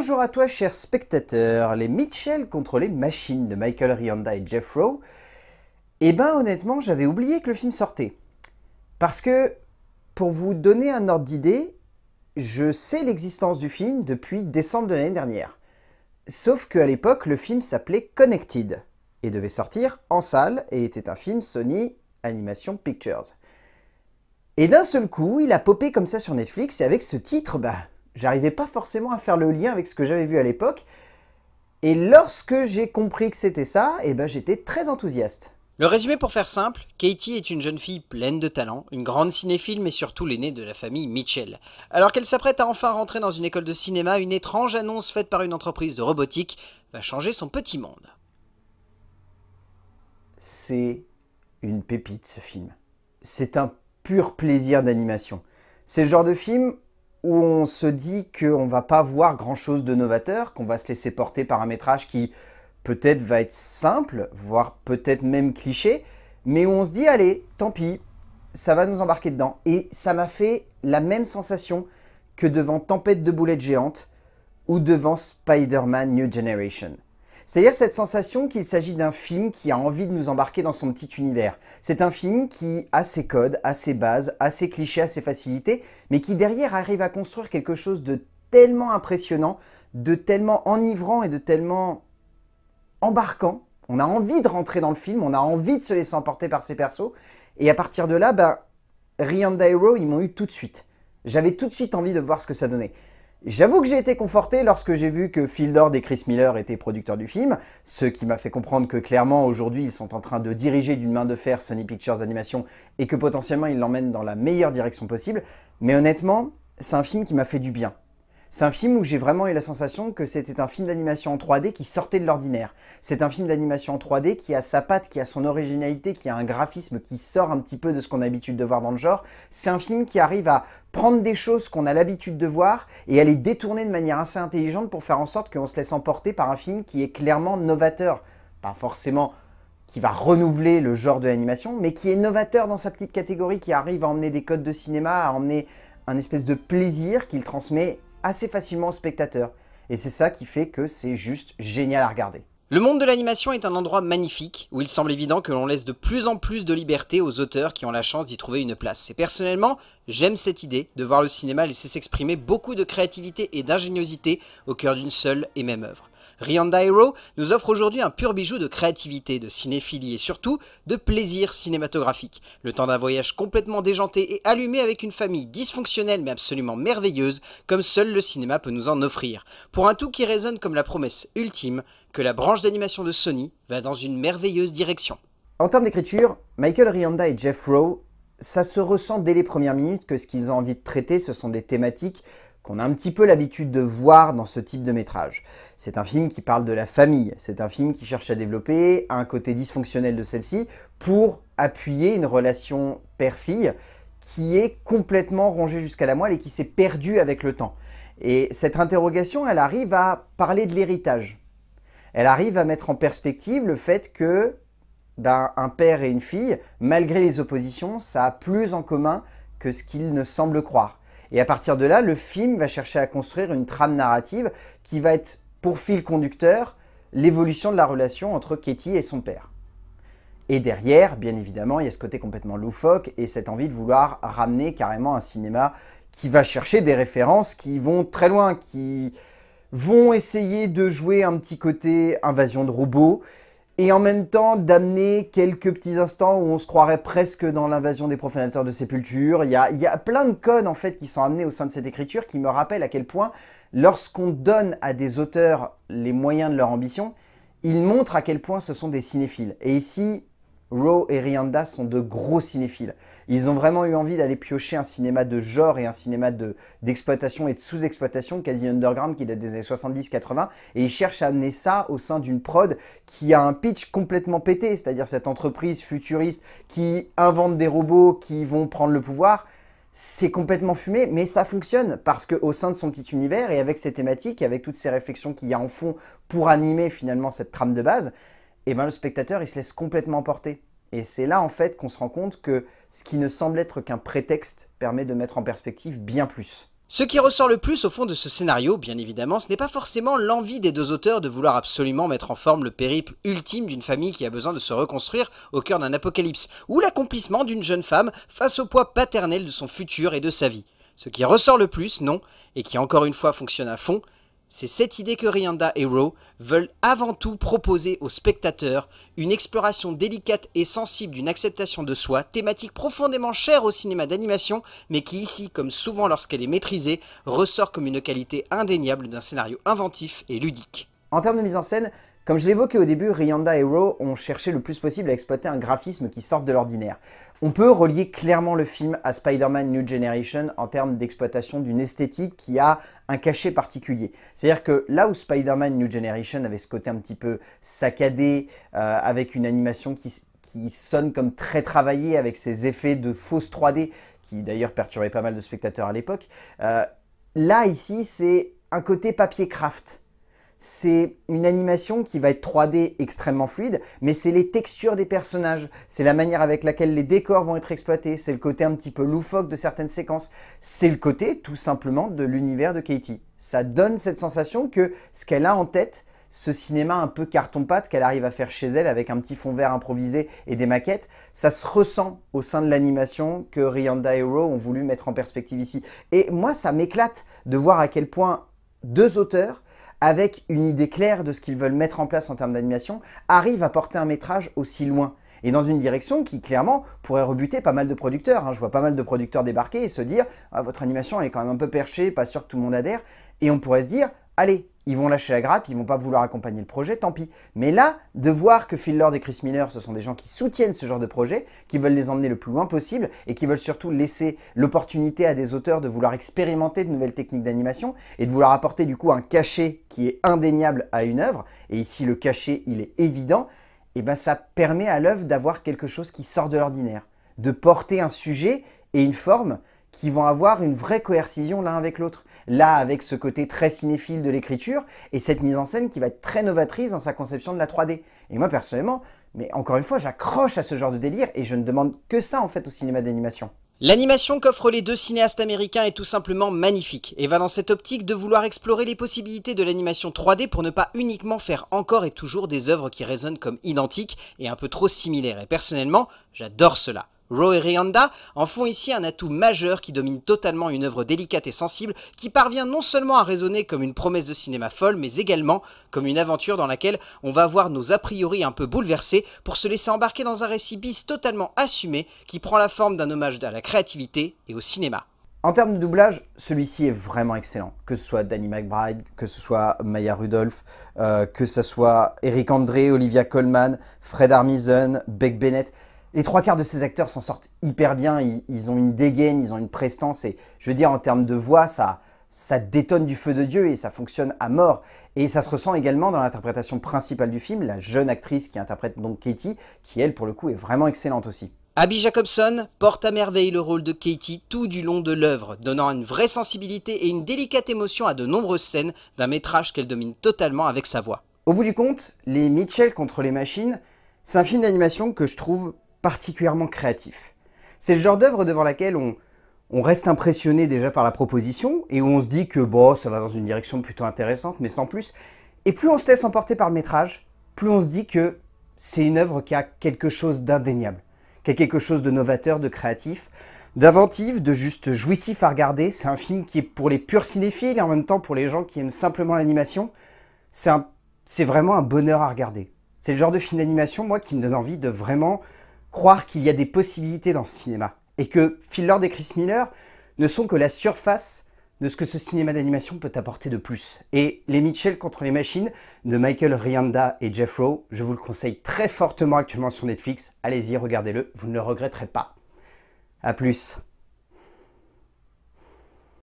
Bonjour à toi chers spectateurs, les Mitchell contre les machines de Michael Rianda et Jeff Rowe. Eh ben honnêtement, j'avais oublié que le film sortait. Parce que, pour vous donner un ordre d'idée, je sais l'existence du film depuis décembre de l'année dernière. Sauf qu'à l'époque, le film s'appelait Connected et devait sortir en salle et était un film Sony Animation Pictures. Et d'un seul coup, il a popé comme ça sur Netflix et avec ce titre, bah, j'arrivais pas forcément à faire le lien avec ce que j'avais vu à l'époque. Et lorsque j'ai compris que c'était ça, eh ben, j'étais très enthousiaste. Le résumé pour faire simple, Katie est une jeune fille pleine de talent, une grande cinéphile mais surtout l'aînée de la famille Mitchell. Alors qu'elle s'apprête à enfin rentrer dans une école de cinéma, une étrange annonce faite par une entreprise de robotique va changer son petit monde. C'est une pépite ce film. C'est un pur plaisir d'animation. C'est le genre de film où on se dit qu'on ne va pas voir grand-chose de novateur, qu'on va se laisser porter par un métrage qui peut-être va être simple, voire peut-être même cliché, mais où on se dit, allez, tant pis, ça va nous embarquer dedans. Et ça m'a fait la même sensation que devant Tempête de boulettes géantes ou devant Spider-Man New Generation. C'est-à-dire cette sensation qu'il s'agit d'un film qui a envie de nous embarquer dans son petit univers. C'est un film qui a ses codes, a ses bases, a ses clichés, a ses facilités, mais qui derrière arrive à construire quelque chose de tellement impressionnant, de tellement enivrant et de tellement embarquant. On a envie de rentrer dans le film, on a envie de se laisser emporter par ses persos. Et à partir de là, bah, ben, Rihanna Hero, ils m'ont eu tout de suite. J'avais tout de suite envie de voir ce que ça donnait. J'avoue que j'ai été conforté lorsque j'ai vu que Phil Lord et Chris Miller étaient producteurs du film, ce qui m'a fait comprendre que clairement aujourd'hui ils sont en train de diriger d'une main de fer Sony Pictures Animation et que potentiellement ils l'emmènent dans la meilleure direction possible, mais honnêtement, c'est un film qui m'a fait du bien. C'est un film où j'ai vraiment eu la sensation que c'était un film d'animation en 3D qui sortait de l'ordinaire. C'est un film d'animation en 3D qui a sa patte, qui a son originalité, qui a un graphisme qui sort un petit peu de ce qu'on a l'habitude de voir dans le genre. C'est un film qui arrive à prendre des choses qu'on a l'habitude de voir et à les détourner de manière assez intelligente pour faire en sorte qu'on se laisse emporter par un film qui est clairement novateur. Pas forcément qui va renouveler le genre de l'animation, mais qui est novateur dans sa petite catégorie, qui arrive à emmener des codes de cinéma, à emmener un espèce de plaisir qu'il transmet assez facilement aux spectateur. Et c'est ça qui fait que c'est juste génial à regarder. Le monde de l'animation est un endroit magnifique où il semble évident que l'on laisse de plus en plus de liberté aux auteurs qui ont la chance d'y trouver une place. Et personnellement, j'aime cette idée de voir le cinéma laisser s'exprimer beaucoup de créativité et d'ingéniosité au cœur d'une seule et même œuvre. Rian Hero nous offre aujourd'hui un pur bijou de créativité, de cinéphilie et surtout de plaisir cinématographique. Le temps d'un voyage complètement déjanté et allumé avec une famille dysfonctionnelle mais absolument merveilleuse, comme seul le cinéma peut nous en offrir. Pour un tout qui résonne comme la promesse ultime que la branche d'animation de Sony va dans une merveilleuse direction. En termes d'écriture, Michael Rianda et Jeff Rowe, ça se ressent dès les premières minutes que ce qu'ils ont envie de traiter, ce sont des thématiques qu'on a un petit peu l'habitude de voir dans ce type de métrage. C'est un film qui parle de la famille, c'est un film qui cherche à développer un côté dysfonctionnel de celle-ci pour appuyer une relation père-fille qui est complètement rongée jusqu'à la moelle et qui s'est perdue avec le temps. Et cette interrogation, elle arrive à parler de l'héritage. Elle arrive à mettre en perspective le fait que ben, un père et une fille, malgré les oppositions, ça a plus en commun que ce qu'ils ne semblent croire. Et à partir de là, le film va chercher à construire une trame narrative qui va être, pour fil conducteur, l'évolution de la relation entre Katie et son père. Et derrière, bien évidemment, il y a ce côté complètement loufoque et cette envie de vouloir ramener carrément un cinéma qui va chercher des références qui vont très loin, qui vont essayer de jouer un petit côté invasion de robots, et en même temps d'amener quelques petits instants où on se croirait presque dans l'invasion des profanateurs de sépulture. Il y a, il y a plein de codes en fait qui sont amenés au sein de cette écriture qui me rappellent à quel point lorsqu'on donne à des auteurs les moyens de leur ambition, ils montrent à quel point ce sont des cinéphiles. Et ici, Rowe et Rianda sont de gros cinéphiles. Ils ont vraiment eu envie d'aller piocher un cinéma de genre et un cinéma d'exploitation et de sous-exploitation quasi underground qui date des années 70-80 et ils cherchent à amener ça au sein d'une prod qui a un pitch complètement pété, c'est-à-dire cette entreprise futuriste qui invente des robots qui vont prendre le pouvoir c'est complètement fumé, mais ça fonctionne parce qu'au sein de son petit univers et avec ses thématiques, et avec toutes ces réflexions qu'il y a en fond pour animer finalement cette trame de base, et eh ben le spectateur il se laisse complètement porter. Et c'est là en fait qu'on se rend compte que ce qui ne semble être qu'un prétexte permet de mettre en perspective bien plus. Ce qui ressort le plus au fond de ce scénario, bien évidemment, ce n'est pas forcément l'envie des deux auteurs de vouloir absolument mettre en forme le périple ultime d'une famille qui a besoin de se reconstruire au cœur d'un apocalypse, ou l'accomplissement d'une jeune femme face au poids paternel de son futur et de sa vie. Ce qui ressort le plus, non, et qui encore une fois fonctionne à fond, c'est cette idée que Rianda et Rowe veulent avant tout proposer aux spectateurs une exploration délicate et sensible d'une acceptation de soi, thématique profondément chère au cinéma d'animation, mais qui ici, comme souvent lorsqu'elle est maîtrisée, ressort comme une qualité indéniable d'un scénario inventif et ludique. En termes de mise en scène, comme je l'évoquais au début, Rianda et Rowe ont cherché le plus possible à exploiter un graphisme qui sorte de l'ordinaire. On peut relier clairement le film à Spider-Man New Generation en termes d'exploitation d'une esthétique qui a un cachet particulier. C'est-à-dire que là où Spider-Man New Generation avait ce côté un petit peu saccadé, euh, avec une animation qui, sonne comme très travaillée, avec ses effets de fausse 3D, qui d'ailleurs perturbaient pas mal de spectateurs à l'époque, euh, là ici c'est un côté papier craft c'est une animation qui va être 3D extrêmement fluide, mais c'est les textures des personnages, c'est la manière avec laquelle les décors vont être exploités, c'est le côté un petit peu loufoque de certaines séquences, c'est le côté tout simplement de l'univers de Katie. Ça donne cette sensation que ce qu'elle a en tête, ce cinéma un peu carton-pâte qu'elle arrive à faire chez elle avec un petit fond vert improvisé et des maquettes, ça se ressent au sein de l'animation que Rihanna et Rowe ont voulu mettre en perspective ici. Et moi, ça m'éclate de voir à quel point deux auteurs avec une idée claire de ce qu'ils veulent mettre en place en termes d'animation, arrivent à porter un métrage aussi loin et dans une direction qui clairement pourrait rebuter pas mal de producteurs. Hein. Je vois pas mal de producteurs débarquer et se dire ah, votre animation est quand même un peu perchée, pas sûr que tout le monde adhère », et on pourrait se dire « allez, ils vont lâcher la grappe, ils vont pas vouloir accompagner le projet, tant pis. Mais là, de voir que Phil Lord et Chris Miller, ce sont des gens qui soutiennent ce genre de projet, qui veulent les emmener le plus loin possible et qui veulent surtout laisser l'opportunité à des auteurs de vouloir expérimenter de nouvelles techniques d'animation et de vouloir apporter du coup un cachet qui est indéniable à une œuvre, et ici le cachet il est évident, et eh ben ça permet à l'œuvre d'avoir quelque chose qui sort de l'ordinaire, de porter un sujet et une forme qui vont avoir une vraie coercition l'un avec l'autre là avec ce côté très cinéphile de l'écriture et cette mise en scène qui va être très novatrice dans sa conception de la 3D. Et moi personnellement, mais encore une fois, j'accroche à ce genre de délire et je ne demande que ça en fait au cinéma d'animation. L'animation qu'offrent les deux cinéastes américains est tout simplement magnifique et va dans cette optique de vouloir explorer les possibilités de l'animation 3D pour ne pas uniquement faire encore et toujours des œuvres qui résonnent comme identiques et un peu trop similaires. Et personnellement, j'adore cela. Ro et en font ici un atout majeur qui domine totalement une œuvre délicate et sensible qui parvient non seulement à résonner comme une promesse de cinéma folle, mais également comme une aventure dans laquelle on va voir nos a priori un peu bouleversés pour se laisser embarquer dans un récit totalement assumé qui prend la forme d'un hommage à la créativité et au cinéma. En termes de doublage, celui-ci est vraiment excellent. Que ce soit Danny McBride, que ce soit Maya Rudolph, euh, que ce soit Eric André, Olivia Colman, Fred Armisen, Beck Bennett les trois quarts de ces acteurs s'en sortent hyper bien. Ils, ont une dégaine, ils ont une prestance. Et je veux dire, en termes de voix, ça, ça détonne du feu de Dieu et ça fonctionne à mort. Et ça se ressent également dans l'interprétation principale du film, la jeune actrice qui interprète donc Katie, qui elle, pour le coup, est vraiment excellente aussi. Abby Jacobson porte à merveille le rôle de Katie tout du long de l'œuvre, donnant une vraie sensibilité et une délicate émotion à de nombreuses scènes d'un métrage qu'elle domine totalement avec sa voix. Au bout du compte, Les Mitchell contre les machines, c'est un film d'animation que je trouve particulièrement créatif. C'est le genre d'œuvre devant laquelle on, reste impressionné déjà par la proposition et on se dit que bon, ça va dans une direction plutôt intéressante, mais sans plus. Et plus on se laisse emporter par le métrage, plus on se dit que c'est une œuvre qui a quelque chose d'indéniable, qui a quelque chose de novateur, de créatif, d'inventif, de juste jouissif à regarder. C'est un film qui est pour les purs cinéphiles et en même temps pour les gens qui aiment simplement l'animation. C'est vraiment un bonheur à regarder. C'est le genre de film d'animation, moi, qui me donne envie de vraiment croire qu'il y a des possibilités dans ce cinéma et que Phil Lord et Chris Miller ne sont que la surface de ce que ce cinéma d'animation peut apporter de plus. Et Les Mitchell contre les machines de Michael Rianda et Jeff Rowe, je vous le conseille très fortement actuellement sur Netflix. Allez-y, regardez-le, vous ne le regretterez pas. A plus